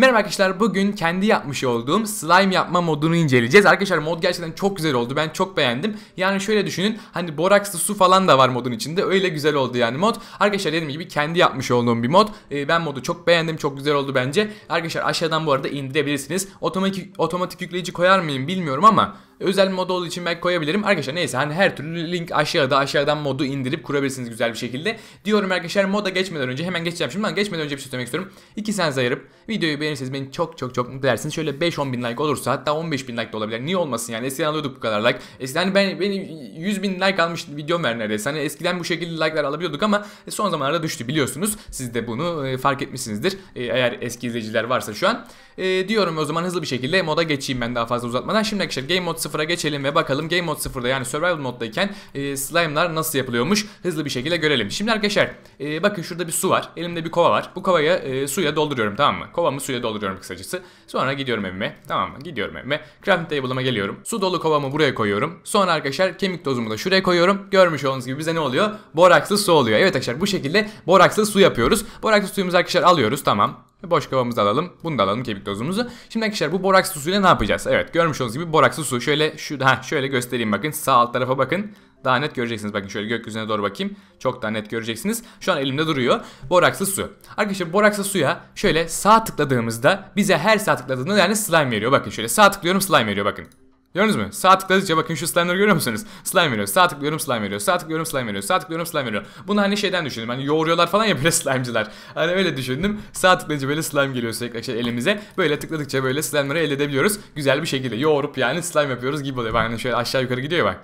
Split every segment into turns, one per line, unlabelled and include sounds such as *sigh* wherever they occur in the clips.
Merhaba arkadaşlar bugün kendi yapmış olduğum slime yapma modunu inceleyeceğiz. Arkadaşlar mod gerçekten çok güzel oldu. Ben çok beğendim. Yani şöyle düşünün hani borakslı su falan da var modun içinde. Öyle güzel oldu yani mod. Arkadaşlar dediğim gibi kendi yapmış olduğum bir mod. Ee, ben modu çok beğendim. Çok güzel oldu bence. Arkadaşlar aşağıdan bu arada indirebilirsiniz. Otomatik, otomatik yükleyici koyar mıyım bilmiyorum ama Özel mod olduğu için belki koyabilirim. Arkadaşlar neyse hani her türlü link aşağıda aşağıdan modu indirip kurabilirsiniz güzel bir şekilde. Diyorum arkadaşlar moda geçmeden önce hemen geçeceğim şimdi ama geçmeden önce bir şey söylemek istiyorum. 2 sen ayırıp videoyu beğenirseniz beni çok çok çok mutlu edersiniz. Şöyle 5-10 bin like olursa hatta 15 bin like de olabilir. Niye olmasın yani eskiden alıyorduk bu kadar like. Eskiden hani ben, ben 100 bin like almış videom var neredeyse. Hani eskiden bu şekilde like'lar alabiliyorduk ama son zamanlarda düştü biliyorsunuz. Siz de bunu e, fark etmişsinizdir. E, eğer eski izleyiciler varsa şu an. E, diyorum o zaman hızlı bir şekilde moda geçeyim ben daha fazla uzatmadan. Şimdi arkadaşlar Game Mode 0'a geçelim ve bakalım Game Mode 0'da yani Survival Mod'dayken e, slime'lar nasıl yapılıyormuş hızlı bir şekilde görelim. Şimdi arkadaşlar e, bakın şurada bir su var. Elimde bir kova var. Bu kovaya e, suya dolduruyorum tamam mı? Kovamı suya dolduruyorum kısacası. Sonra gidiyorum evime tamam mı? Gidiyorum evime. Crafting table'ıma geliyorum. Su dolu kovamı buraya koyuyorum. Sonra arkadaşlar kemik tozumu da şuraya koyuyorum. Görmüş olduğunuz gibi bize ne oluyor? Boraksız su oluyor. Evet arkadaşlar bu şekilde boraksız su yapıyoruz. Boraksız suyumuzu arkadaşlar alıyoruz tamam. Boş kavamızı alalım. Bunu da alalım kemik tozumuzu. Şimdi arkadaşlar bu boraks suyuyla ne yapacağız? Evet görmüş olduğunuz gibi borakslı su. Şöyle şu ha, şöyle göstereyim bakın. Sağ alt tarafa bakın. Daha net göreceksiniz. Bakın şöyle gökyüzüne doğru bakayım. Çok daha net göreceksiniz. Şu an elimde duruyor. Borakslı su. Arkadaşlar borakslı suya şöyle sağ tıkladığımızda bize her sağ tıkladığında yani slime veriyor. Bakın şöyle sağ tıklıyorum slime veriyor bakın. Gördünüz mü? Sağ tıkladıkça bakın şu slime'ları görüyor musunuz? Slime veriyor. Sağ tıklıyorum slime veriyor. Sağ tıklıyorum slime veriyor. Sağ tıklıyorum slime veriyor. Bunu hani şeyden düşündüm. Hani yoğuruyorlar falan ya böyle *laughs* slime'cılar. Hani öyle düşündüm. Sağ tıklayınca böyle slime geliyor sürekli şey elimize. Böyle tıkladıkça böyle slime'ları elde edebiliyoruz. Güzel bir şekilde yoğurup yani slime yapıyoruz gibi oluyor. Bak hani şöyle aşağı yukarı gidiyor bak.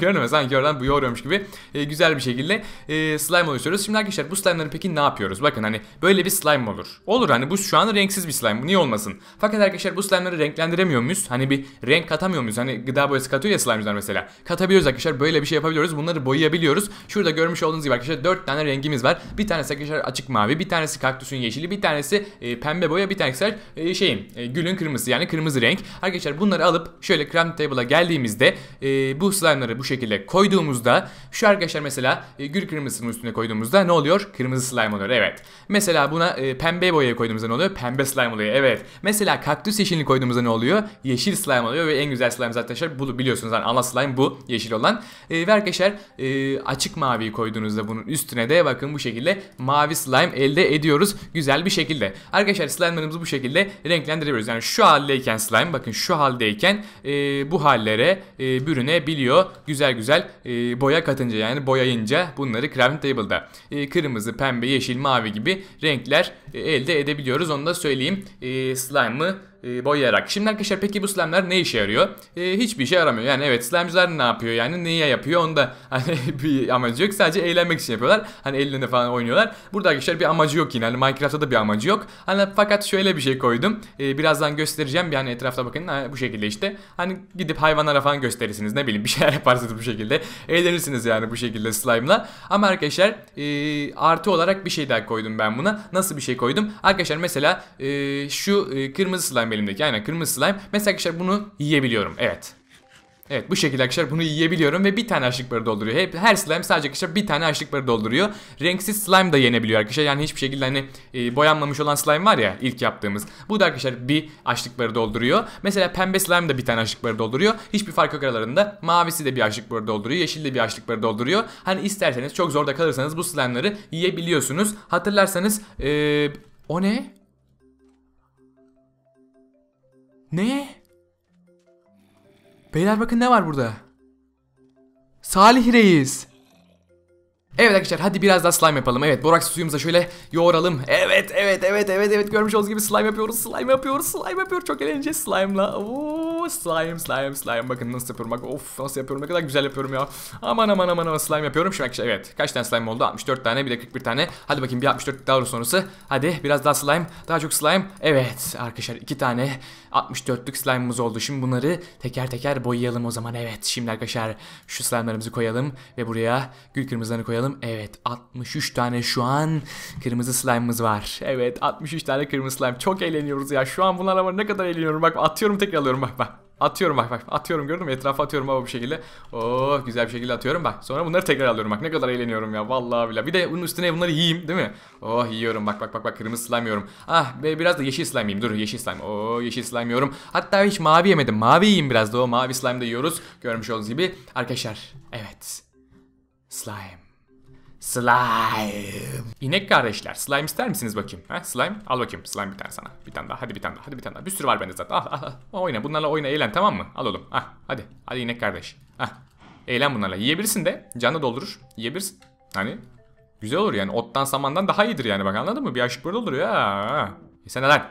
*laughs* Gördün mü? Sanki oradan bu yoğuruyormuş gibi. E, güzel bir şekilde e, slime oluşturuyoruz. Şimdi arkadaşlar bu slime'ları peki ne yapıyoruz? Bakın hani böyle bir slime olur. Olur hani bu şu an renksiz bir slime. Niye olmasın? Fakat arkadaşlar bu slime'ları renklendiremiyor muyuz? Hani bir renk renk katamıyor muyuz? Hani gıda boyası katıyor ya slime'cılar mesela. Katabiliyoruz arkadaşlar. Böyle bir şey yapabiliyoruz. Bunları boyayabiliyoruz. Şurada görmüş olduğunuz gibi arkadaşlar 4 tane rengimiz var. Bir tanesi arkadaşlar açık mavi, bir tanesi kaktüsün yeşili, bir tanesi e, pembe boya, bir tanesi e, şeyin e, gülün kırmızısı yani kırmızı renk. Arkadaşlar bunları alıp şöyle craft table'a geldiğimizde e, bu slime'ları bu şekilde koyduğumuzda şu arkadaşlar mesela e, gül kırmızısının üstüne koyduğumuzda ne oluyor? Kırmızı slime oluyor. Evet. Mesela buna e, pembe boyaya koyduğumuzda ne oluyor? Pembe slime oluyor. Evet. Mesela kaktüs yeşilini koyduğumuzda ne oluyor? Yeşil slime oluyor ve ve en güzel slime zaten arkadaşlar şey bu biliyorsunuz yani ana slime bu yeşil olan. E, ve arkadaşlar e, açık maviyi koyduğunuzda bunun üstüne de bakın bu şekilde mavi slime elde ediyoruz güzel bir şekilde. Arkadaşlar slime'larımızı bu şekilde renklendirebiliyoruz. Yani şu haldeyken slime bakın şu haldeyken e, bu hallere e, bürünebiliyor. Güzel güzel e, boya katınca yani boyayınca bunları crafting table'da e, kırmızı, pembe, yeşil, mavi gibi renkler e, elde edebiliyoruz. Onu da söyleyeyim. E, slime'ı e, boyayarak. Şimdi arkadaşlar peki bu slime'lar ne işe yarıyor? E, hiçbir işe yaramıyor. Yani evet slime'cılar ne yapıyor yani niye yapıyor onda *laughs* hani bir amacı yok. Sadece eğlenmek için yapıyorlar. Hani ellerinde falan oynuyorlar. Burada arkadaşlar bir amacı yok yine. Hani Minecraft'ta da bir amacı yok. Hani fakat şöyle bir şey koydum. E, birazdan göstereceğim. bir hani etrafta bakın ha, bu şekilde işte. Hani gidip hayvanlara falan gösterirsiniz. Ne bileyim bir şeyler *laughs* yaparsınız bu şekilde. Eğlenirsiniz yani bu şekilde slime'la. Ama arkadaşlar e, artı olarak bir şey daha koydum ben buna. Nasıl bir şey koydum? Arkadaşlar mesela e, şu e, kırmızı slime elimdeki. Aynen kırmızı slime. Mesela arkadaşlar bunu yiyebiliyorum. Evet. Evet bu şekilde arkadaşlar bunu yiyebiliyorum ve bir tane açlık barı dolduruyor. Hep her slime sadece arkadaşlar bir tane açlık barı dolduruyor. Renksiz slime da yenebiliyor arkadaşlar. Yani hiçbir şekilde hani e, boyanmamış olan slime var ya ilk yaptığımız. Bu da arkadaşlar bir açlık barı dolduruyor. Mesela pembe slime de bir tane açlık barı dolduruyor. Hiçbir fark yok aralarında. Mavisi de bir açlık barı dolduruyor. Yeşil de bir açlık barı dolduruyor. Hani isterseniz çok zorda kalırsanız bu slime'ları yiyebiliyorsunuz. Hatırlarsanız e, o ne? Ne? Beyler bakın ne var burada. Salih Reis. Evet arkadaşlar hadi biraz daha slime yapalım. Evet boraks suyumuza şöyle yoğuralım. Evet evet evet evet evet görmüş olduğunuz gibi slime yapıyoruz. Slime yapıyoruz. Slime yapıyoruz. Çok eğleneceğiz slime'la. Oo. Oo slime slime slime. Bakın nasıl yapıyorum. Bak of nasıl yapıyorum. Ne kadar güzel yapıyorum ya. Aman aman aman aman slime yapıyorum. Şimdi arkadaşlar evet. Kaç tane slime oldu? 64 tane. Bir de 41 tane. Hadi bakayım bir 64 daha sonrası. Hadi biraz daha slime. Daha çok slime. Evet arkadaşlar iki tane 64'lük slime'ımız oldu. Şimdi bunları teker teker boyayalım o zaman. Evet şimdi arkadaşlar şu slime'larımızı koyalım ve buraya gül kırmızılarını koyalım. Evet 63 tane şu an kırmızı slime'ımız var. Evet 63 tane kırmızı slime. Çok eğleniyoruz ya. Şu an bunlarla var ne kadar eğleniyorum. Bak atıyorum tekrar alıyorum bak bak. Atıyorum bak bak atıyorum gördün mü etrafa atıyorum baba bir şekilde Oh güzel bir şekilde atıyorum bak sonra bunları tekrar alıyorum bak ne kadar eğleniyorum ya vallahi bile Bir de bunun üstüne bunları yiyeyim değil mi Oh yiyorum bak bak bak bak kırmızı slime yiyorum Ah be biraz da yeşil slime yiyeyim dur yeşil slime Oh yeşil slime yiyorum Hatta hiç mavi yemedim mavi yiyeyim biraz da o mavi slime de yiyoruz Görmüş olduğunuz gibi arkadaşlar evet Slime Slime. İnek kardeşler. Slime ister misiniz bakayım? Ha? Slime? Al bakayım. Slime bir tane sana. Bir tane daha. Hadi bir tane daha. Hadi bir tane daha. Bir sürü var bende zaten. Al al al. Oyna. Bunlarla oyna. Eğlen tamam mı? Al oğlum. Ah. Hadi. Hadi inek kardeş. Ah. Eğlen bunlarla. Yiyebilirsin de. Canı doldurur. Yiyebilirsin. Hani güzel olur yani. Ottan samandan daha iyidir yani. Bak anladın mı? Bir aşık burada olur ya. Ah, ah. E sen neler?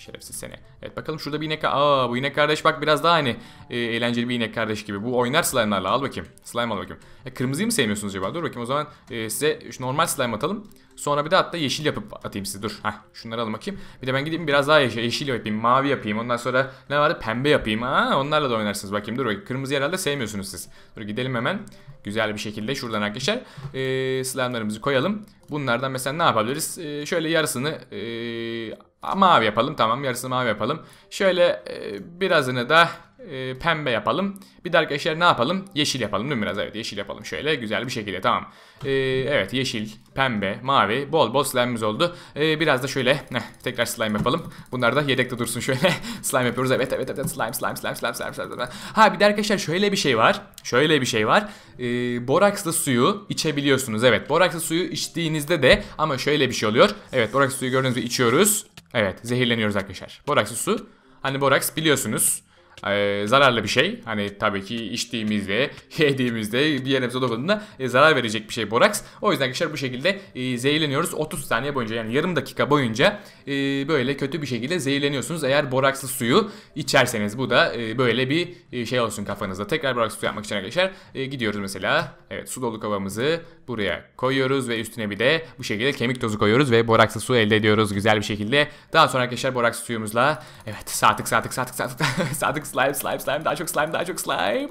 Şerefsiz seni. Evet bakalım şurada bir inek. Aa bu inek kardeş bak biraz daha hani e, eğlenceli bir inek kardeş gibi. Bu oynar slime'larla al bakayım. Slime al bakayım. E, kırmızıyı mı sevmiyorsunuz acaba? Dur bakayım o zaman e, size normal slime atalım. Sonra bir de hatta yeşil yapıp atayım size. Dur. Heh, şunları alın bakayım. Bir de ben gideyim biraz daha yeşil, yeşil yapayım. Mavi yapayım. Ondan sonra ne vardı? Pembe yapayım. Aa, onlarla da oynarsınız. Bakayım dur. Kırmızı herhalde sevmiyorsunuz siz. Dur gidelim hemen. Güzel bir şekilde şuradan arkadaşlar. Ee, slime'larımızı koyalım. Bunlardan mesela ne yapabiliriz? Ee, şöyle yarısını ee, mavi yapalım. Tamam yarısını mavi yapalım. Şöyle ee, birazını da e, pembe yapalım. Bir de arkadaşlar ne yapalım? Yeşil yapalım değil mi biraz? Evet yeşil yapalım şöyle güzel bir şekilde tamam. E, evet yeşil, pembe, mavi bol bol slime'miz oldu. E, biraz da şöyle heh, tekrar slime yapalım. Bunlar da yedekte dursun şöyle. *laughs* slime yapıyoruz evet evet evet slime slime slime slime slime slime. Ha bir de arkadaşlar şöyle bir şey var. Şöyle bir şey var. E, borakslı suyu içebiliyorsunuz evet. Borakslı suyu içtiğinizde de ama şöyle bir şey oluyor. Evet borakslı suyu gördüğünüz gibi içiyoruz. Evet zehirleniyoruz arkadaşlar. Borakslı su. Hani boraks biliyorsunuz e, zararlı bir şey. Hani tabii ki içtiğimizde, *laughs* yediğimizde bir yerimize dokunduğunda e, zarar verecek bir şey boraks. O yüzden arkadaşlar bu şekilde e, zehirleniyoruz. 30 saniye boyunca yani yarım dakika boyunca e, böyle kötü bir şekilde zehirleniyorsunuz. Eğer borakslı suyu içerseniz bu da e, böyle bir e, şey olsun kafanızda. Tekrar boraks su yapmak için arkadaşlar e, gidiyoruz mesela. Evet su dolu kovamızı buraya koyuyoruz ve üstüne bir de bu şekilde kemik tozu koyuyoruz ve borakslı su elde ediyoruz güzel bir şekilde. Daha sonra arkadaşlar borakslı suyumuzla evet saatlik saatlik saatlik saatlik *laughs* saatlik slime slime slime daha çok slime daha çok slime.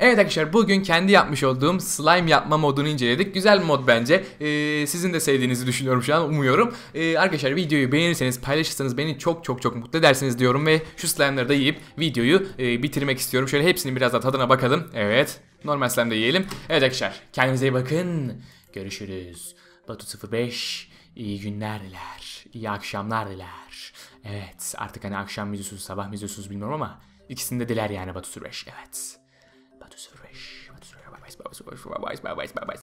Evet arkadaşlar bugün kendi yapmış olduğum slime yapma modunu inceledik. Güzel bir mod bence. Ee, sizin de sevdiğinizi düşünüyorum şu an umuyorum. Ee, arkadaşlar videoyu beğenirseniz paylaşırsanız beni çok çok çok mutlu edersiniz diyorum ve şu slime'ları da yiyip videoyu e, bitirmek istiyorum. Şöyle hepsinin biraz daha tadına bakalım. Evet normal slime de yiyelim. Evet arkadaşlar kendinize iyi bakın. Görüşürüz. Batu 05 iyi günler diler. İyi akşamlar diler. Evet artık hani akşam müziksiz sabah müziksiz bilmiyorum ama İkisinde de diler yani Batu Süreş. Evet. Batu Süreş. Batu Süreş. Babais, babais, babais, babais, babais, babais.